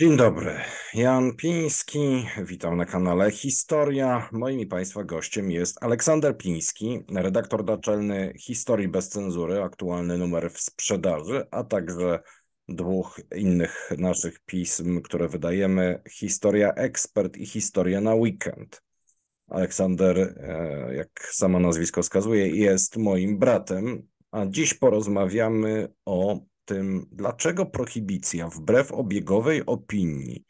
Dzień dobry, Jan Piński, witam na kanale Historia. Moim i Państwa gościem jest Aleksander Piński, redaktor naczelny Historii bez cenzury, aktualny numer w sprzedaży, a także dwóch innych naszych pism, które wydajemy, Historia Ekspert i Historia na Weekend. Aleksander, e, jak samo nazwisko wskazuje, jest moim bratem, a dziś porozmawiamy o tym, dlaczego prohibicja wbrew obiegowej opinii,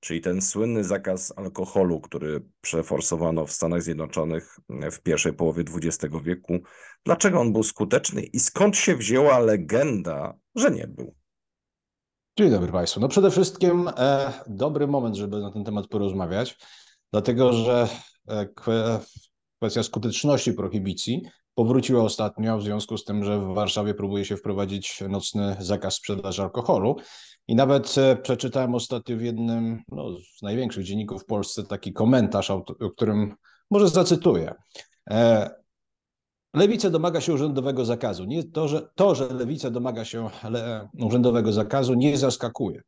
czyli ten słynny zakaz alkoholu, który przeforsowano w Stanach Zjednoczonych mm, w pierwszej połowie XX wieku, dlaczego on był skuteczny i skąd się wzięła legenda, że nie był? Dzień dobry Państwu. No przede wszystkim e, dobry moment, żeby na ten temat porozmawiać, dlatego że e, kwestia skuteczności prohibicji powróciła ostatnio w związku z tym, że w Warszawie próbuje się wprowadzić nocny zakaz sprzedaży alkoholu. I nawet e, przeczytałem ostatnio w jednym no, z największych dzienników w Polsce taki komentarz, o którym może zacytuję. E, lewica domaga się urzędowego zakazu. Nie, to, że, to, że lewica domaga się le, urzędowego zakazu, nie zaskakuje.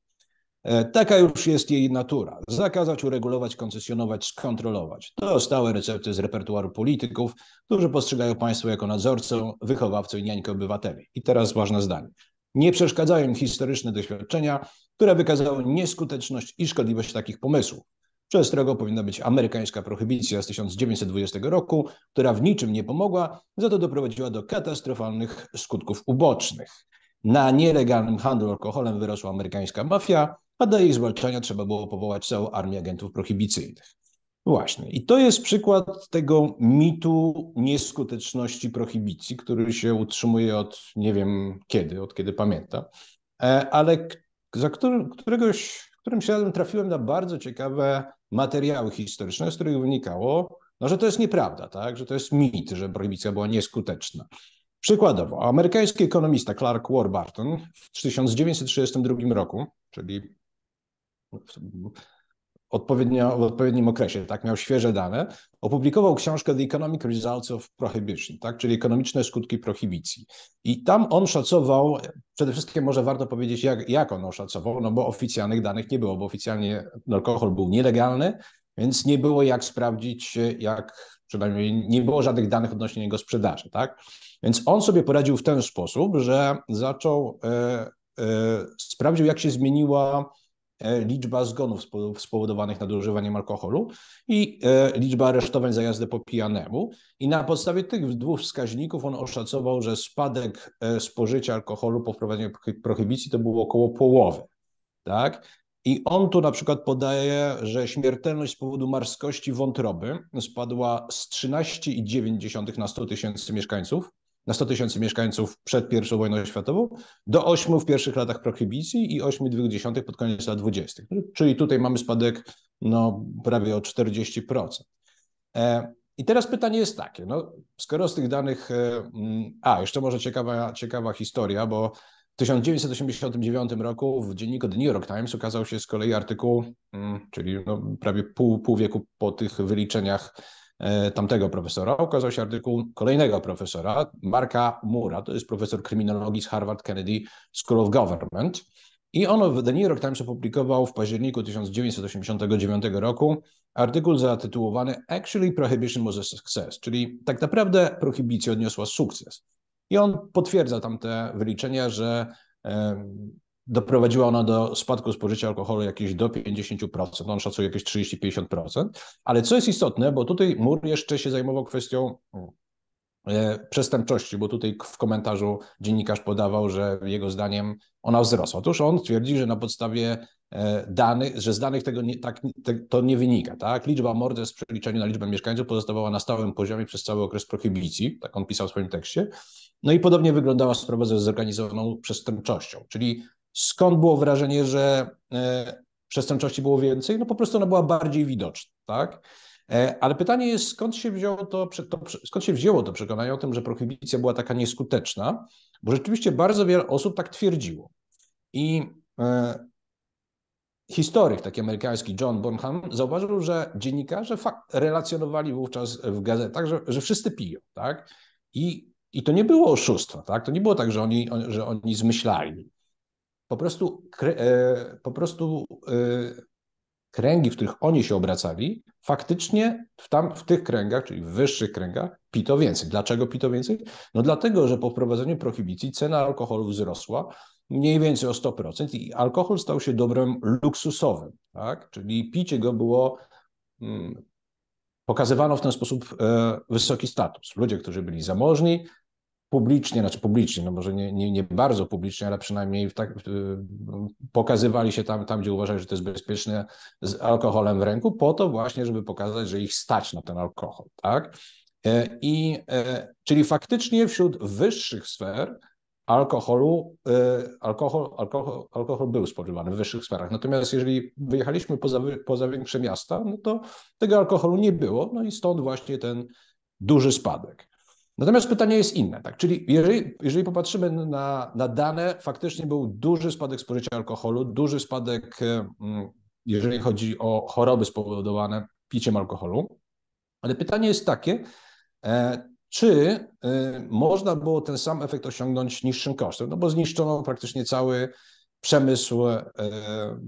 E, taka już jest jej natura. Zakazać, uregulować, koncesjonować, skontrolować. To stałe recepty z repertuaru polityków, którzy postrzegają państwo jako nadzorcę, wychowawcę i niańkę obywateli. I teraz ważne zdanie. Nie przeszkadzają im historyczne doświadczenia, które wykazały nieskuteczność i szkodliwość takich pomysłów. Przestrogą powinna być amerykańska prohibicja z 1920 roku, która w niczym nie pomogła, za to doprowadziła do katastrofalnych skutków ubocznych. Na nielegalnym handlu alkoholem wyrosła amerykańska mafia, a do ich zwalczania trzeba było powołać całą armię agentów prohibicyjnych. Właśnie. I to jest przykład tego mitu nieskuteczności prohibicji, który się utrzymuje od nie wiem kiedy, od kiedy pamiętam, e, ale za któregoś, którymś razem trafiłem na bardzo ciekawe materiały historyczne, z których wynikało, no, że to jest nieprawda, tak? że to jest mit, że prohibicja była nieskuteczna. Przykładowo, amerykański ekonomista Clark Warburton w 1932 roku, czyli w odpowiednim okresie, tak, miał świeże dane, opublikował książkę The Economic Results of Prohibition, tak, czyli ekonomiczne skutki prohibicji. I tam on szacował, przede wszystkim może warto powiedzieć, jak, jak on oszacował, no bo oficjalnych danych nie było, bo oficjalnie alkohol był nielegalny, więc nie było jak sprawdzić, jak przynajmniej nie było żadnych danych odnośnie jego sprzedaży, tak. Więc on sobie poradził w ten sposób, że zaczął, e, e, sprawdził jak się zmieniła E, liczba zgonów spowodowanych nadużywaniem alkoholu i e, liczba aresztowań za jazdę po pijanemu. I na podstawie tych dwóch wskaźników on oszacował, że spadek e, spożycia alkoholu po wprowadzeniu prohibicji to było około połowy. Tak? I on tu na przykład podaje, że śmiertelność z powodu marskości wątroby spadła z 13,9 na 100 tysięcy mieszkańców na 100 tysięcy mieszkańców przed I wojną światową do 8 w pierwszych latach prohibicji i 8,2 pod koniec lat 20. Czyli tutaj mamy spadek no, prawie o 40%. E, I teraz pytanie jest takie, no, skoro z tych danych, e, mm, a jeszcze może ciekawa, ciekawa historia, bo w 1989 roku w dzienniku The New York Times ukazał się z kolei artykuł, mm, czyli no, prawie pół, pół wieku po tych wyliczeniach E, tamtego profesora. Okazał się artykuł kolejnego profesora, Marka Mura, to jest profesor kryminologii z Harvard Kennedy School of Government. I on w The New York Times opublikował w październiku 1989 roku artykuł zatytułowany Actually Prohibition was a Success, czyli tak naprawdę prohibicja odniosła sukces. I on potwierdza tam te wyliczenia, że doprowadziła ona do spadku spożycia alkoholu jakieś do 50%, no on szacuje jakieś 30-50%. Ale co jest istotne, bo tutaj Mur jeszcze się zajmował kwestią e, przestępczości, bo tutaj w komentarzu dziennikarz podawał, że jego zdaniem ona wzrosła. Otóż on twierdzi, że na podstawie e, danych, że z danych tego nie, tak, te, to nie wynika. Tak? Liczba morderstw w przeliczeniu na liczbę mieszkańców pozostawała na stałym poziomie przez cały okres prohibicji, tak on pisał w swoim tekście. No i podobnie wyglądała sprawa ze zorganizowaną przestępczością, czyli Skąd było wrażenie, że e, przestępczości było więcej? No po prostu ona była bardziej widoczna, tak? E, ale pytanie jest, skąd się, wzięło to, to, skąd się wzięło to przekonanie o tym, że prohibicja była taka nieskuteczna, bo rzeczywiście bardzo wiele osób tak twierdziło. I e, historyk taki amerykański John Bonham zauważył, że dziennikarze relacjonowali wówczas w gazetach, że, że wszyscy piją, tak? I, I to nie było oszustwa, tak? To nie było tak, że oni, że oni zmyślali po prostu, e, po prostu e, kręgi, w których oni się obracali, faktycznie w, tam, w tych kręgach, czyli w wyższych kręgach, pito więcej. Dlaczego pito więcej? No dlatego, że po wprowadzeniu prohibicji cena alkoholu wzrosła mniej więcej o 100% i alkohol stał się dobrem luksusowym, tak? czyli picie go było, hmm, pokazywano w ten sposób e, wysoki status. Ludzie, którzy byli zamożni, publicznie, znaczy publicznie, no może nie, nie, nie bardzo publicznie, ale przynajmniej tak, pokazywali się tam, tam, gdzie uważali, że to jest bezpieczne, z alkoholem w ręku, po to właśnie, żeby pokazać, że ich stać na ten alkohol, tak? E, I, e, czyli faktycznie wśród wyższych sfer alkoholu, e, alkohol, alkohol, alkohol był spożywany w wyższych sferach. Natomiast jeżeli wyjechaliśmy poza, poza większe miasta, no to tego alkoholu nie było, no i stąd właśnie ten duży spadek. Natomiast pytanie jest inne. Tak? Czyli jeżeli, jeżeli popatrzymy na, na dane, faktycznie był duży spadek spożycia alkoholu, duży spadek, mm, jeżeli chodzi o choroby spowodowane piciem alkoholu. Ale pytanie jest takie, e, czy e, można było ten sam efekt osiągnąć niższym kosztem? No bo zniszczono praktycznie cały przemysł e,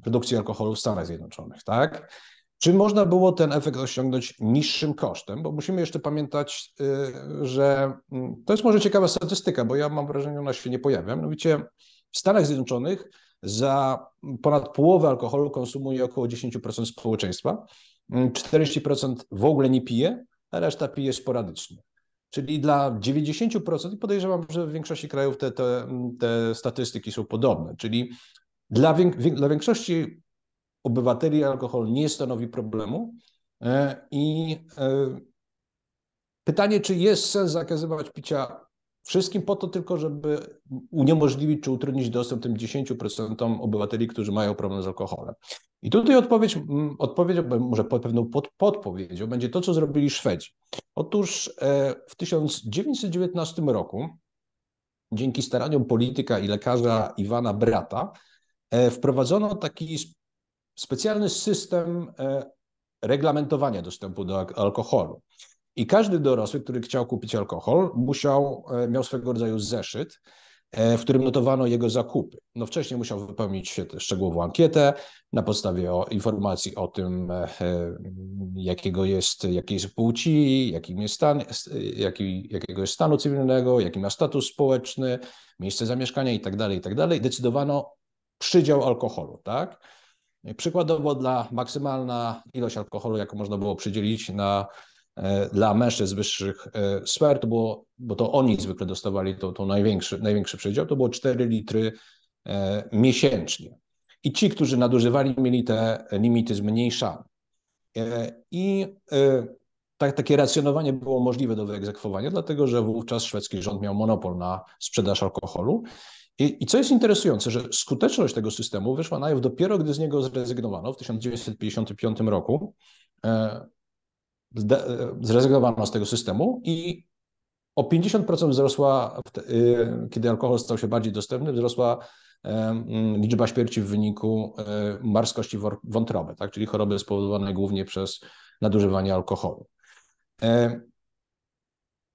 produkcji alkoholu w Stanach Zjednoczonych, tak? Czy można było ten efekt osiągnąć niższym kosztem? Bo musimy jeszcze pamiętać, y, że mm, to jest może ciekawa statystyka, bo ja mam wrażenie, że ona się nie pojawia. Mianowicie w Stanach Zjednoczonych za ponad połowę alkoholu konsumuje około 10% społeczeństwa, 40% mm, w ogóle nie pije, a reszta pije sporadycznie. Czyli dla 90%, i podejrzewam, że w większości krajów te, te, te statystyki są podobne, czyli dla, dla większości obywateli alkohol nie stanowi problemu. E, I e, pytanie, czy jest sens zakazywać picia wszystkim po to tylko, żeby uniemożliwić czy utrudnić dostęp tym 10% obywateli, którzy mają problem z alkoholem. I tutaj odpowiedź, mm, odpowiedź może pewną pod, podpowiedzią będzie to, co zrobili Szwedzi. Otóż e, w 1919 roku dzięki staraniom polityka i lekarza Iwana Brata wprowadzono taki specjalny system e, reglamentowania dostępu do alkoholu. I każdy dorosły, który chciał kupić alkohol, musiał, e, miał swego rodzaju zeszyt, e, w którym notowano jego zakupy. No wcześniej musiał wypełnić szczegółową ankietę na podstawie informacji o tym, jakiego jest, jakiej jest płci, jakim jest stan, jaki, jakiego jest stanu cywilnego, jaki ma status społeczny, miejsce zamieszkania itd., tak itd. Tak Decydowano przydział alkoholu, tak? Przykładowo dla maksymalna ilość alkoholu, jaką można było przydzielić na, e, dla mężczyzn wyższych e, sfer, to było, bo to oni zwykle dostawali to, to największy, największy przedział, to było 4 litry e, miesięcznie. I ci, którzy nadużywali, mieli te limity zmniejszane. I tak, takie racjonowanie było możliwe do wyegzekwowania, dlatego że wówczas szwedzki rząd miał monopol na sprzedaż alkoholu i, I, co jest interesujące, że skuteczność tego systemu wyszła najpierw dopiero, gdy z niego zrezygnowano w 1955 roku. E, e, zrezygnowano z tego systemu i o 50% wzrosła, y, kiedy alkohol stał się bardziej dostępny, wzrosła e, liczba śmierci w wyniku marskości wątroby, tak? czyli choroby spowodowane głównie przez nadużywanie alkoholu.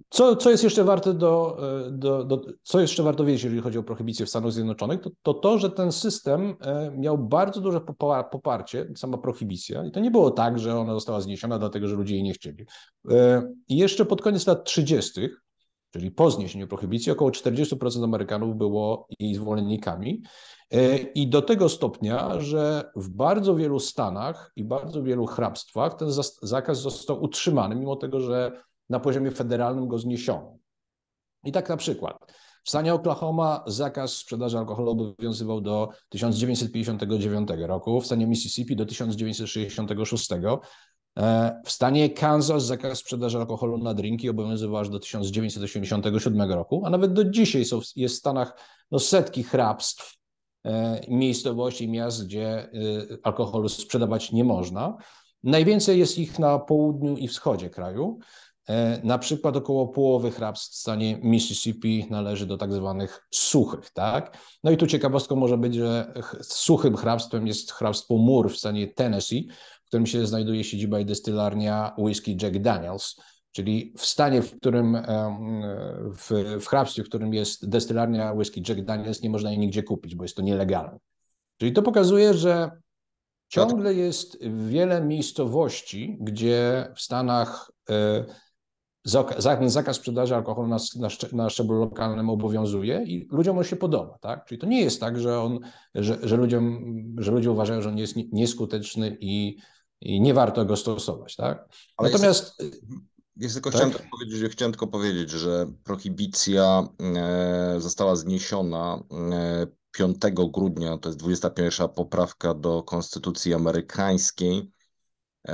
Co, co jest jeszcze warte do, e, do, do, co jeszcze warto wiedzieć, jeżeli chodzi o prohibicję w Stanach Zjednoczonych, to to, to że ten system e, miał bardzo duże poparcie, sama prohibicja, i to nie było tak, że ona została zniesiona dlatego, że ludzie jej nie chcieli. E, I jeszcze pod koniec lat 30., czyli po zniesieniu prohibicji, około 40% Amerykanów było jej zwolennikami. I do tego stopnia, że w bardzo wielu stanach i bardzo wielu hrabstwach ten zakaz został utrzymany, mimo tego, że na poziomie federalnym go zniesiono. I tak na przykład w stanie Oklahoma zakaz sprzedaży alkoholu obowiązywał do 1959 roku, w stanie Mississippi do 1966, e, w stanie Kansas zakaz sprzedaży alkoholu na drinki obowiązywał aż do 1987 roku, a nawet do dzisiaj są, jest w Stanach no, setki hrabstw, e, miejscowości, miast, gdzie e, alkoholu sprzedawać nie można. Najwięcej jest ich na południu i wschodzie kraju. E, na przykład około połowy hrabstw w stanie Mississippi należy do tak zwanych suchych, tak? No i tu ciekawostką może być, że suchym hrabstwem jest hrabstwo Mur w stanie Tennessee, w którym się znajduje siedziba i destylarnia whisky Jack Daniels, czyli w stanie, w którym, w, w hrabstwie, w którym jest destylarnia whisky Jack Daniels, nie można jej nigdzie kupić, bo jest to nielegalne. Czyli to pokazuje, że ciągle jest wiele miejscowości, gdzie w Stanach e, zakaz sprzedaży alkoholu na, na, na, szczeblu lokalnym obowiązuje i ludziom on się podoba. Tak? Czyli to nie jest tak, że, on, że, że, ludziom, że ludzie uważają, że on jest nieskuteczny i, i nie warto go stosować. Tak? Ale Natomiast. Jest... Jest tylko, tak? chciałem, tylko powiedzieć, chciałem tylko powiedzieć, że prohibicja e, została zniesiona 5 e, grudnia, to jest 21 poprawka do Konstytucji Amerykańskiej e,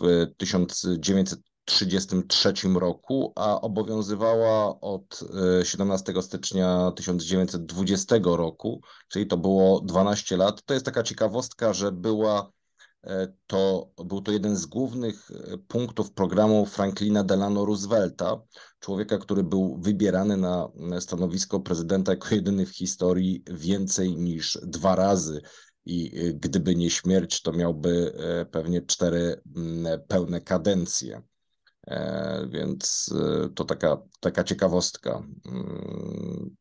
w 1900 1933 roku, a obowiązywała od 17 e, stycznia 1920 roku, czyli to było 12 lat. To jest taka ciekawostka, że była e, to, był to jeden z głównych e, punktów programu Franklina Delano Roosevelta, człowieka, który był wybierany na stanowisko prezydenta jako jedyny w historii więcej niż dwa razy i gdyby nie śmierć, to miałby pewnie cztery pełne kadencje. E, więc e, to taka, taka ciekawostka. Mm,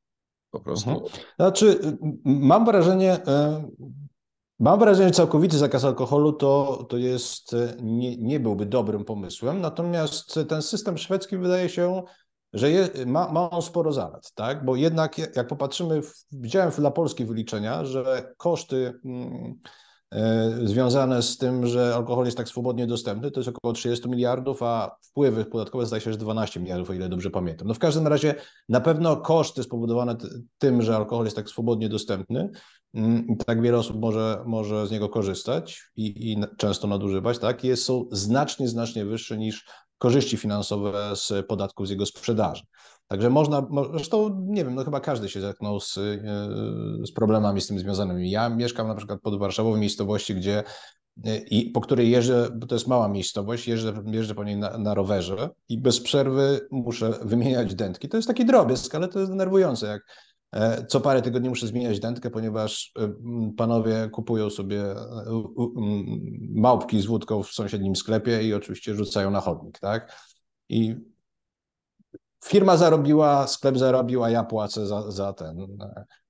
po prostu. Mhm. Znaczy, mam wrażenie, e, mam wrażenie, że całkowity zakaz alkoholu to, to jest, nie, nie byłby dobrym pomysłem, natomiast ten system szwedzki wydaje się, że je, ma, ma on sporo zalet, tak? Bo jednak jak popatrzymy, widziałem dla Polski wyliczenia, że koszty mm, E, związane z tym, że alkohol jest tak swobodnie dostępny, to jest około 30 miliardów, a wpływy podatkowe zdaje się, że 12 miliardów, o ile dobrze pamiętam. No w każdym razie na pewno koszty spowodowane tym, że alkohol jest tak swobodnie dostępny, mm, tak wiele osób może, może z niego korzystać i, i często nadużywać, tak, jest, są znacznie, znacznie wyższe niż korzyści finansowe z podatków z jego sprzedaży. Także można, zresztą nie wiem, no chyba każdy się zetknął z, e, z problemami z tym związanymi. Ja mieszkam na przykład pod Warszawą w miejscowości, gdzie e, i po której jeżdżę, bo to jest mała miejscowość, jeżdżę, jeżdżę po niej na, na, rowerze i bez przerwy muszę wymieniać dętki. To jest taki drobiazg, ale to jest denerwujące, jak e, co parę tygodni muszę zmieniać dętkę, ponieważ panowie kupują sobie małpki z wódką w sąsiednim sklepie i oczywiście rzucają na chodnik, tak? I firma zarobiła, sklep zarobił, a ja płacę za, za ten.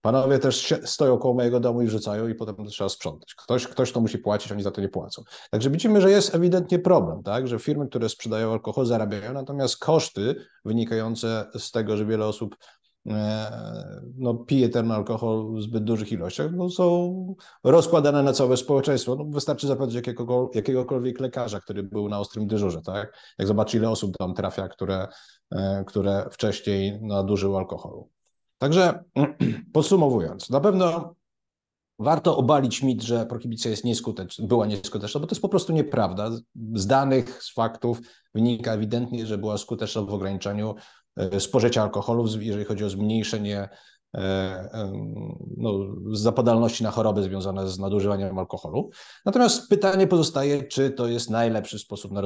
Panowie też stoją koło mojego domu i rzucają i potem trzeba sprzątać. Ktoś, ktoś to musi płacić, oni za to nie płacą. Także widzimy, że jest ewidentnie problem, tak? że firmy, które sprzedają alkohol zarabiają, natomiast koszty wynikające z tego, że wiele osób E, no, pije ten alkohol w zbyt dużych ilościach, bo są rozkładane na całe społeczeństwo. No, wystarczy zapytać jakiego, jakiegokolwiek lekarza, który był na ostrym dyżurze, tak? Jak zobaczy, ile osób tam trafia, które, e, które wcześniej nadużyły alkoholu. Także podsumowując, na pewno warto obalić mit, że prohibicja jest nieskuteczna, była nieskuteczna, bo to jest po prostu nieprawda. Z danych, z faktów wynika ewidentnie, że była skuteczna w ograniczaniu E, spożycia alkoholu, jeżeli chodzi o zmniejszenie e, no, zapadalności na choroby związane z nadużywaniem alkoholu. Natomiast pytanie pozostaje, czy to jest najlepszy sposób na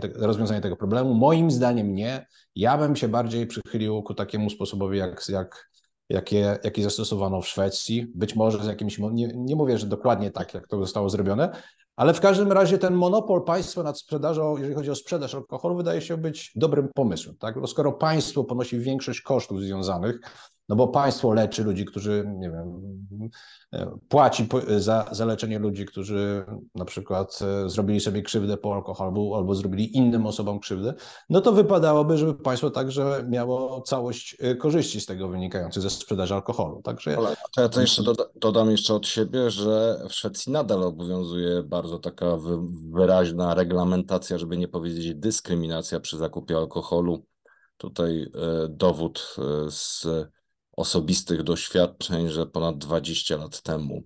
te, rozwiązanie tego problemu. Moim zdaniem nie. Ja bym się bardziej przychylił ku takiemu sposobowi, jak, jak, jakie, jaki zastosowano w Szwecji. Być może z jakimś, nie, nie mówię, że dokładnie tak, jak to zostało zrobione, ale w każdym razie ten monopol państwa nad sprzedażą, jeżeli chodzi o sprzedaż alkoholu, wydaje się być dobrym pomysłem. Tak? Bo no skoro państwo ponosi większość kosztów związanych no bo państwo leczy ludzi, którzy, nie wiem, e, płaci za, za leczenie ludzi, którzy na przykład e, zrobili sobie krzywdę po alkoholu albo zrobili innym osobom krzywdę, no to wypadałoby, żeby państwo także miało całość e, korzyści z tego wynikających ze sprzedaży alkoholu. Także... Ale to ja to jeszcze doda dodam jeszcze od siebie, że w Szwecji nadal obowiązuje bardzo taka wyraźna reglamentacja, żeby nie powiedzieć dyskryminacja przy zakupie alkoholu. Tutaj dowód z osobistych doświadczeń, że ponad 20 lat temu,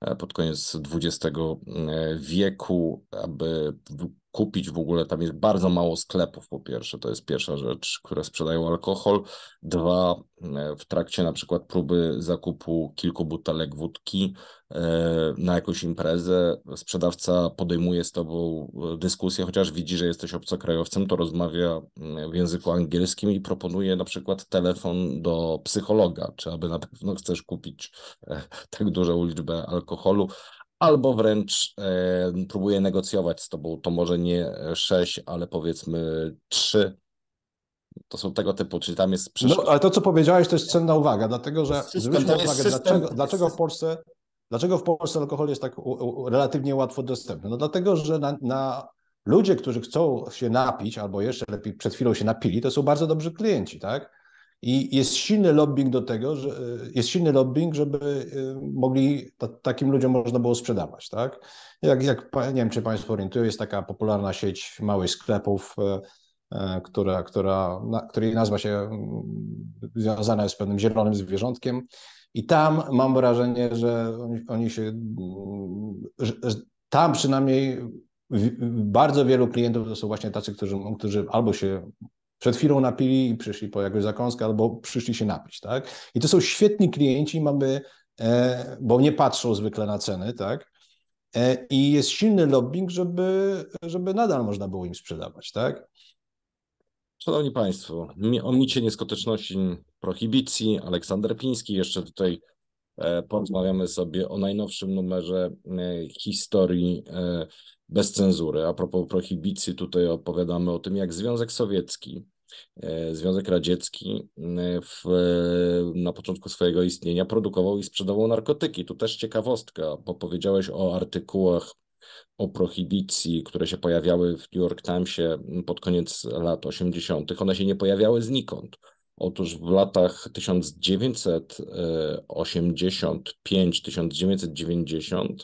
e, pod koniec XX e, wieku, aby kupić w ogóle. Tam jest bardzo mało sklepów, po pierwsze, to jest pierwsza rzecz, które sprzedają alkohol. Dwa, e, w trakcie na przykład próby zakupu kilku butelek wódki e, na jakąś imprezę, sprzedawca podejmuje z tobą e, dyskusję, chociaż widzi, że jesteś obcokrajowcem, to rozmawia w języku angielskim i proponuje na przykład telefon do psychologa, czy aby na pewno chcesz kupić tak dużą liczbę alkoholu, albo wręcz e, próbuje negocjować z tobą. To może nie e, sześć, ale powiedzmy trzy. To są tego typu, czyli tam jest no, przyszłość. No, ale to, co powiedziałeś, to jest cenna uwaga, dlatego że system, zwróćmy uwagę, system, dlaczego, dlaczego w Polsce Dlaczego w Polsce alkohol jest tak u, u, relatywnie łatwo dostępny? No dlatego, że na, na, ludzie, którzy chcą się napić, albo jeszcze lepiej przed chwilą się napili, to są bardzo dobrzy klienci, tak? I jest silny lobbying do tego, że e, jest silny lobbying, żeby e, mogli, takim ludziom można było sprzedawać, tak? Jak, jak, nie wiem, czy Państwo orientują, jest taka popularna sieć małych sklepów, e, która, która, na, której nazwa się mm, związana jest z pewnym zielonym zwierzątkiem. I tam mam wrażenie, że oni, oni się, mm, że tam przynajmniej bardzo wielu klientów to są właśnie tacy, którzy, którzy albo się przed chwilą napili i przyszli po jakąś zakąskę albo przyszli się napić, tak? I to są świetni klienci, mamy, e, bo nie patrzą zwykle na ceny, tak? E, I jest silny lobbying, żeby, żeby nadal można było im sprzedawać, tak? Szanowni Państwo, o micie nieskuteczności prohibicji Aleksander Piński, jeszcze tutaj e, porozmawiamy sobie o najnowszym numerze historii bez cenzury. A propos prohibicji, tutaj opowiadamy o tym, jak Związek Sowiecki E, Związek Radziecki e, w, na początku swojego istnienia produkował i sprzedawał narkotyki. Tu też ciekawostka, bo powiedziałeś o artykułach o prohibicji, które się pojawiały w New York Timesie pod koniec lat 80., one się nie pojawiały znikąd. Otóż w latach 1985-1990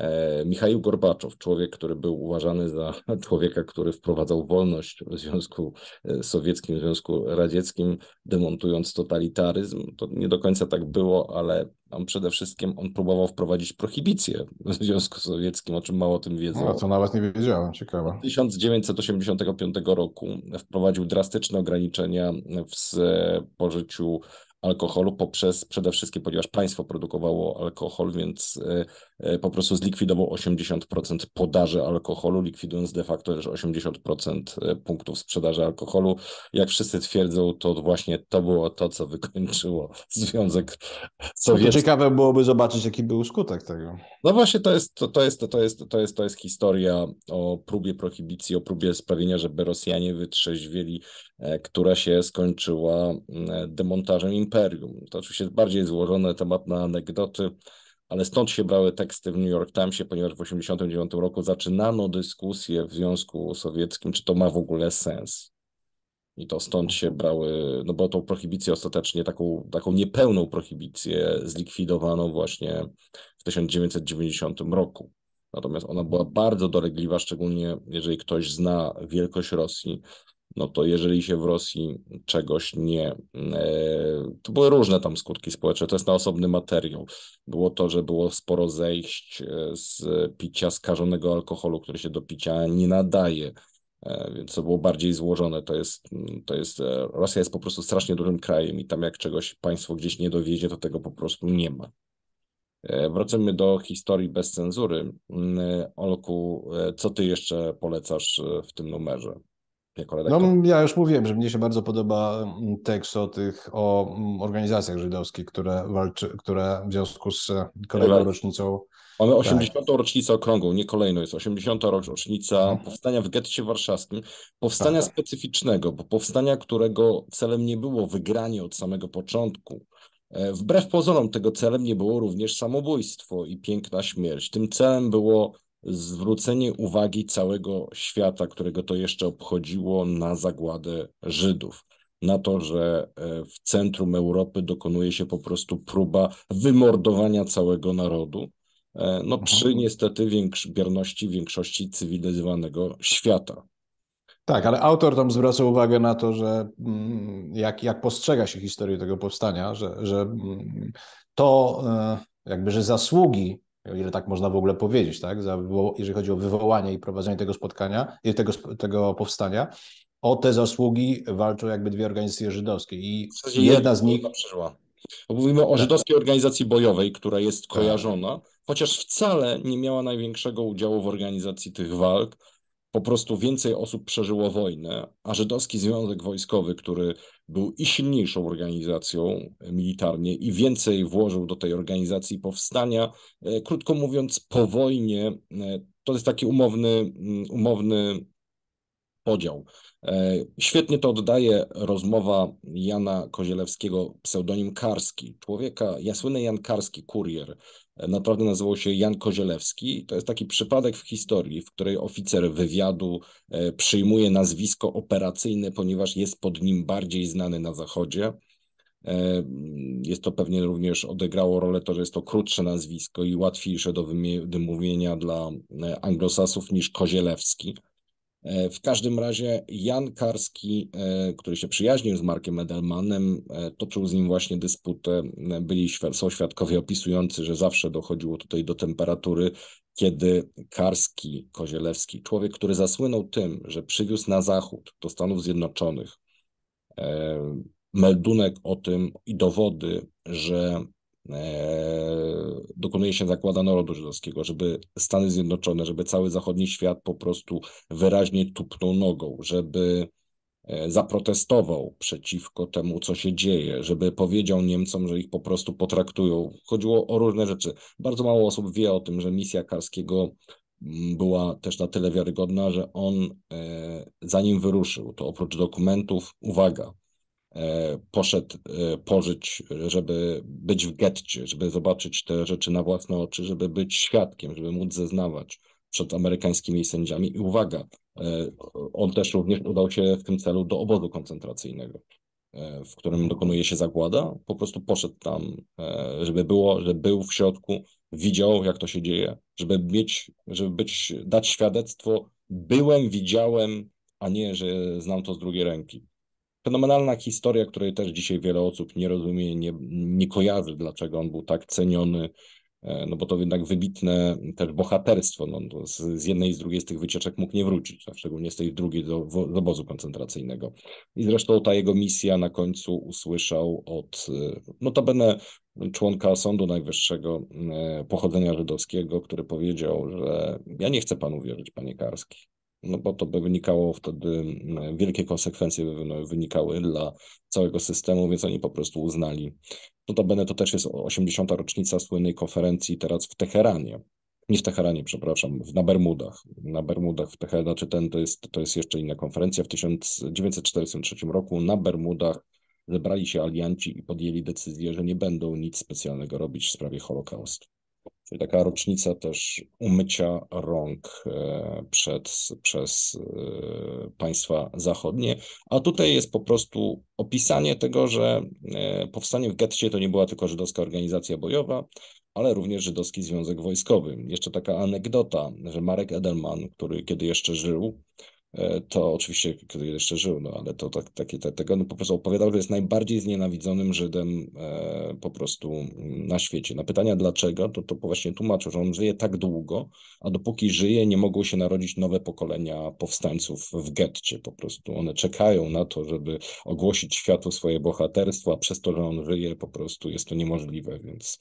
E, Michał Gorbaczow, człowiek, który był uważany za człowieka, który wprowadzał wolność w Związku e, Sowieckim, w Związku Radzieckim, demontując totalitaryzm. To nie do końca tak było, ale on przede wszystkim on próbował wprowadzić prohibicję w Związku Sowieckim, o czym mało o tym wiedzą. No, to nawet nie wiedziałem, ciekawe. 1985 roku wprowadził drastyczne ograniczenia w spożyciu e, alkoholu poprzez przede wszystkim, ponieważ państwo produkowało alkohol, więc e, e, po prostu zlikwidował 80% podaży alkoholu, likwidując de facto też 80% e, punktów sprzedaży alkoholu. Jak wszyscy twierdzą, to właśnie to było to, co wykończyło Związek no Sowiecki. Ciekawe byłoby zobaczyć, jaki był skutek tego. No właśnie, to jest, to, to, jest, to, jest, to, jest, to jest historia o próbie prohibicji, o próbie sprawienia, żeby Rosjanie wytrzeźwieli E, która się skończyła mm, e, demontażem imperium. To oczywiście bardziej złożony temat na anegdoty, ale stąd się brały teksty w New York Timesie, ponieważ w 1989 roku zaczynano dyskusję w Związku Sowieckim, czy to ma w ogóle sens. I to stąd się brały, no bo tą prohibicję ostatecznie, taką, taką niepełną prohibicję zlikwidowano właśnie w 1990 roku. Natomiast ona była bardzo dolegliwa, szczególnie jeżeli ktoś zna wielkość Rosji, no to jeżeli się w Rosji czegoś nie. E, to były różne tam skutki społeczne, to jest na osobny materiał. Było to, że było sporo zejść e, z picia skażonego alkoholu, który się do picia nie nadaje. E, więc to było bardziej złożone. To jest, to jest, Rosja jest po prostu strasznie dużym krajem i tam jak czegoś państwo gdzieś nie dowiedzie, to tego po prostu nie ma. Wracamy do historii bez cenzury. Olku, co ty jeszcze polecasz w tym numerze? No, ja już mówiłem, że mnie się bardzo podoba mm, tekst o tych o mm, organizacjach żydowskich, które, walczy, które w związku z e, kolejną rocznicą. Mamy 80. Tak. rocznicę okrągłą, nie kolejną, jest 80. rocznica mhm. powstania w getcie warszawskim, powstania tak. specyficznego, bo powstania, którego celem nie było wygranie od samego początku. E, wbrew pozorom tego celem nie było również samobójstwo i piękna śmierć. Tym celem było zwrócenie uwagi całego świata, którego to jeszcze obchodziło, na zagładę Żydów. Na to, że e, w centrum Europy dokonuje się po prostu próba wymordowania całego narodu, e, no, mhm. przy niestety większ bierności większości cywilizowanego świata. Tak, ale autor tam zwraca uwagę na to, że mm, jak, jak postrzega się historię tego powstania, że, że mm, to e, jakby, że zasługi o ile tak można w ogóle powiedzieć, tak, za, jeżeli chodzi o wywołanie i prowadzenie tego spotkania, tego, tego powstania, o te zasługi walczą jakby dwie organizacje żydowskie i jedna z nich... Przyszła. Mówimy o żydowskiej organizacji bojowej, która jest tak. kojarzona, chociaż wcale nie miała największego udziału w organizacji tych walk, po prostu więcej osób przeżyło wojnę, a Żydowski Związek Wojskowy, który był i silniejszą organizacją militarnie, i więcej włożył do tej organizacji powstania, e, krótko mówiąc, po wojnie, e, to jest taki umowny, mm, umowny podział. E, świetnie to oddaje rozmowa Jana Kozielewskiego, pseudonim Karski, człowieka, ja słynny Jan Karski, kurier, e, naprawdę nazywał się Jan Kozielewski. To jest taki przypadek w historii, w której oficer wywiadu e, przyjmuje nazwisko operacyjne, ponieważ jest pod nim bardziej znany na Zachodzie. Jest to pewnie również odegrało rolę to, że jest to krótsze nazwisko i łatwiejsze do wymówienia dla anglosasów niż Kozielewski. E, w każdym razie Jan Karski, e, który się przyjaźnił z Markiem Edelmanem, e, toczył z nim właśnie dysputę. Byli, są świadkowie opisujący, że zawsze dochodziło tutaj do temperatury, kiedy Karski, Kozielewski, człowiek, który zasłynął tym, że przywiózł na zachód do Stanów Zjednoczonych meldunek o tym i dowody, że dokonuje się zakłada narodu żydowskiego, żeby Stany Zjednoczone, żeby cały zachodni świat po prostu wyraźnie tupnął nogą, żeby e, zaprotestował przeciwko temu, co się dzieje, żeby powiedział Niemcom, że ich po prostu potraktują. Chodziło o różne rzeczy. Bardzo mało osób wie o tym, że misja Karskiego mm, była też na tyle wiarygodna, że on, e, zanim wyruszył, to oprócz dokumentów, uwaga, E, poszedł e, pożyć, żeby być w getcie, żeby zobaczyć te rzeczy na własne oczy, żeby być świadkiem, żeby móc zeznawać przed amerykańskimi sędziami. I uwaga, e, on też również udał się w tym celu do obozu koncentracyjnego, w którym dokonuje się zagłada. Po prostu poszedł tam, żeby było, żeby był w środku, widział, jak to się dzieje, żeby mieć, żeby być, dać świadectwo byłem, widziałem, a nie, że znam to z drugiej ręki. Fenomenalna historia, której też dzisiaj wiele osób nie rozumie, nie, nie kojarzy, dlaczego on był tak ceniony, e, no bo to jednak wybitne też bohaterstwo. No, no, z, z, jednej i z drugiej z tych wycieczek mógł nie wrócić, a szczególnie z tej drugiej do, do obozu koncentracyjnego. I zresztą ta jego misja na końcu usłyszał od e, notabene członka Sądu Najwyższego e, pochodzenia żydowskiego, który powiedział, że ja nie chcę panu wierzyć, panie Karski no bo to by wynikało wtedy, mm, wielkie konsekwencje by wynikały dla całego systemu, więc oni po prostu uznali. Notabene to też jest 80. rocznica słynnej konferencji teraz w Teheranie, nie w Teheranie, przepraszam, na Bermudach. Na Bermudach w Teheranie, znaczy ten to jest, to jest jeszcze inna konferencja. W 1943 roku na Bermudach zebrali się alianci i podjęli decyzję, że nie będą nic specjalnego robić w sprawie Holokaustu. Czyli taka rocznica też umycia rąk e, przed, przez e, państwa zachodnie. A tutaj jest po prostu opisanie tego, że e, powstanie w getcie to nie była tylko żydowska organizacja bojowa, ale również Żydowski Związek Wojskowy. Jeszcze taka anegdota, że Marek Edelman, który kiedy jeszcze żył, E, to oczywiście, kiedy jeszcze żył, no ale to tak, takie te, tego, no po prostu opowiadał, że jest najbardziej znienawidzonym Żydem e, po prostu na świecie. Na pytania dlaczego, to, to właśnie tłumaczył, że on żyje tak długo, a dopóki żyje, nie mogą się narodzić nowe pokolenia powstańców w getcie po prostu. One czekają na to, żeby ogłosić światu swoje bohaterstwo, a przez to, że on żyje, po prostu jest to niemożliwe, więc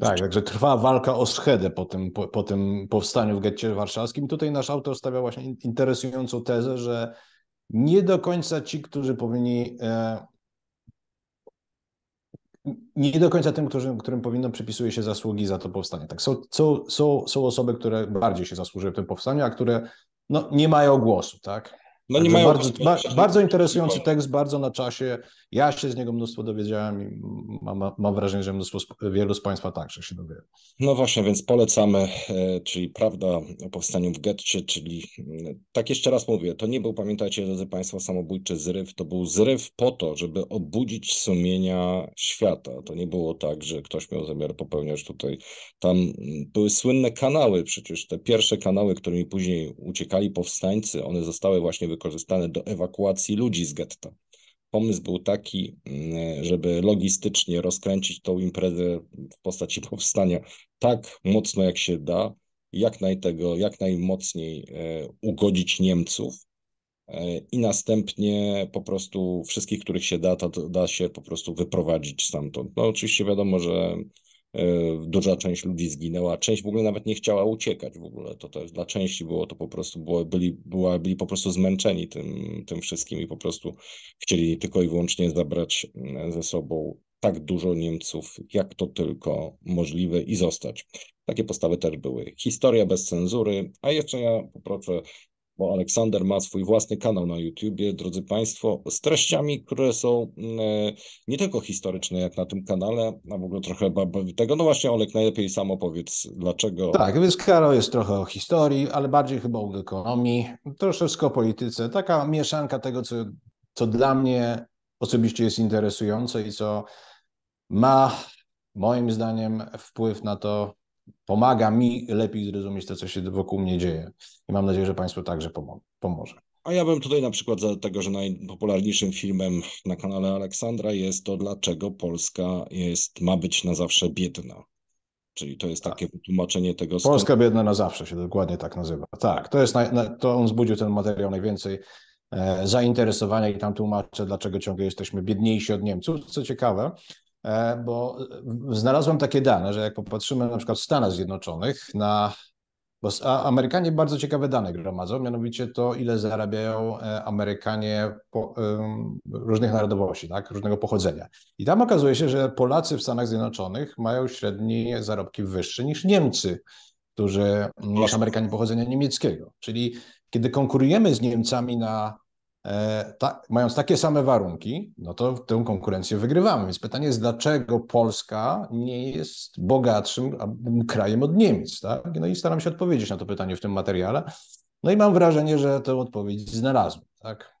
tak, także trwa walka o schedę po tym, po, po tym powstaniu w getcie warszawskim. Tutaj nasz autor stawia właśnie interesującą tezę, że nie do końca ci, którzy powinni e, nie do końca tym, którym, którym powinno przypisuje się zasługi za to powstanie. Tak, są, są, są, są osoby, które bardziej się zasłużyły w tym powstaniu, a które no, nie mają głosu, tak? No nie mają bardzo, ba, bardzo interesujący tekst, bardzo na czasie. Ja się z niego mnóstwo dowiedziałem i mam, mam wrażenie, że mnóstwo wielu z Państwa także się dowie. No właśnie, więc polecamy, e, czyli prawda o powstaniu w getcie, czyli mm, tak jeszcze raz mówię, to nie był, pamiętajcie, drodzy Państwo, samobójczy zryw, to był zryw po to, żeby obudzić sumienia świata. To nie było tak, że ktoś miał zamiar popełniać tutaj. Tam mm, były słynne kanały, przecież te pierwsze kanały, którymi później uciekali powstańcy, one zostały właśnie wykorzystane wykorzystane do ewakuacji ludzi z getta. Pomysł był taki, mm, żeby logistycznie rozkręcić tą imprezę w postaci powstania tak mocno jak się da, jak, najtego, jak najmocniej e, ugodzić Niemców, e, i następnie po prostu wszystkich, których się da, to da się po prostu wyprowadzić stamtąd. No oczywiście wiadomo, że E, duża część ludzi zginęła, część w ogóle nawet nie chciała uciekać w ogóle, to też dla części było to po prostu, było, byli, była, byli po prostu zmęczeni tym, tym wszystkim i po prostu chcieli tylko i wyłącznie zabrać mm, ze sobą tak dużo Niemców, jak to tylko możliwe i zostać. Takie postawy też były. Historia bez cenzury, a jeszcze ja poproszę bo Aleksander ma swój własny kanał na YouTubie, drodzy Państwo, z treściami, które są mm, e, nie tylko historyczne, jak na tym kanale, a w ogóle trochę tego. No właśnie, Olek, najlepiej sam opowiedz, dlaczego. Tak, więc Karo jest trochę o historii, ale bardziej chyba o ekonomii, troszeczkę o polityce. Taka mieszanka tego, co, co dla mnie osobiście jest interesujące i co ma moim zdaniem wpływ na to, pomaga mi lepiej zrozumieć to, co się wokół mnie dzieje. I mam nadzieję, że Państwu także pomoże. A ja bym tutaj na przykład za tego, że najpopularniejszym filmem na kanale Aleksandra jest to, dlaczego Polska jest, ma być na zawsze biedna. Czyli to jest tak. takie tak. wytłumaczenie tego. Skąd... Polska biedna na zawsze się dokładnie tak nazywa. Tak, to jest na, na, to on zbudził ten materiał najwięcej e, zainteresowania i tam tłumaczę, dlaczego ciągle jesteśmy biedniejsi od Niemców. Co ciekawe, E, bo e, znalazłem takie dane, że jak popatrzymy na przykład w Stanach Zjednoczonych na bo Amerykanie bardzo ciekawe dane gromadzą, mianowicie to, ile zarabiają e, Amerykanie po, um, różnych narodowości, tak, różnego pochodzenia. I tam okazuje się, że Polacy w Stanach Zjednoczonych mają średnie zarobki wyższe niż Niemcy, którzy niż Amerykanie pochodzenia niemieckiego. Czyli kiedy konkurujemy z Niemcami na E, ta, mając takie same warunki, no to tę konkurencję wygrywamy. Więc pytanie jest, dlaczego Polska nie jest bogatszym krajem od Niemiec? Tak? No i staram się odpowiedzieć na to pytanie w tym materiale. No i mam wrażenie, że tę odpowiedź znalazłem. Tak?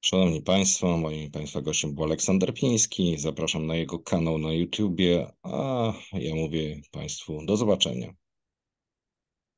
Szanowni Państwo, moim Państwa gościem był Aleksander Piński. Zapraszam na jego kanał na YouTubie, a ja mówię Państwu do zobaczenia.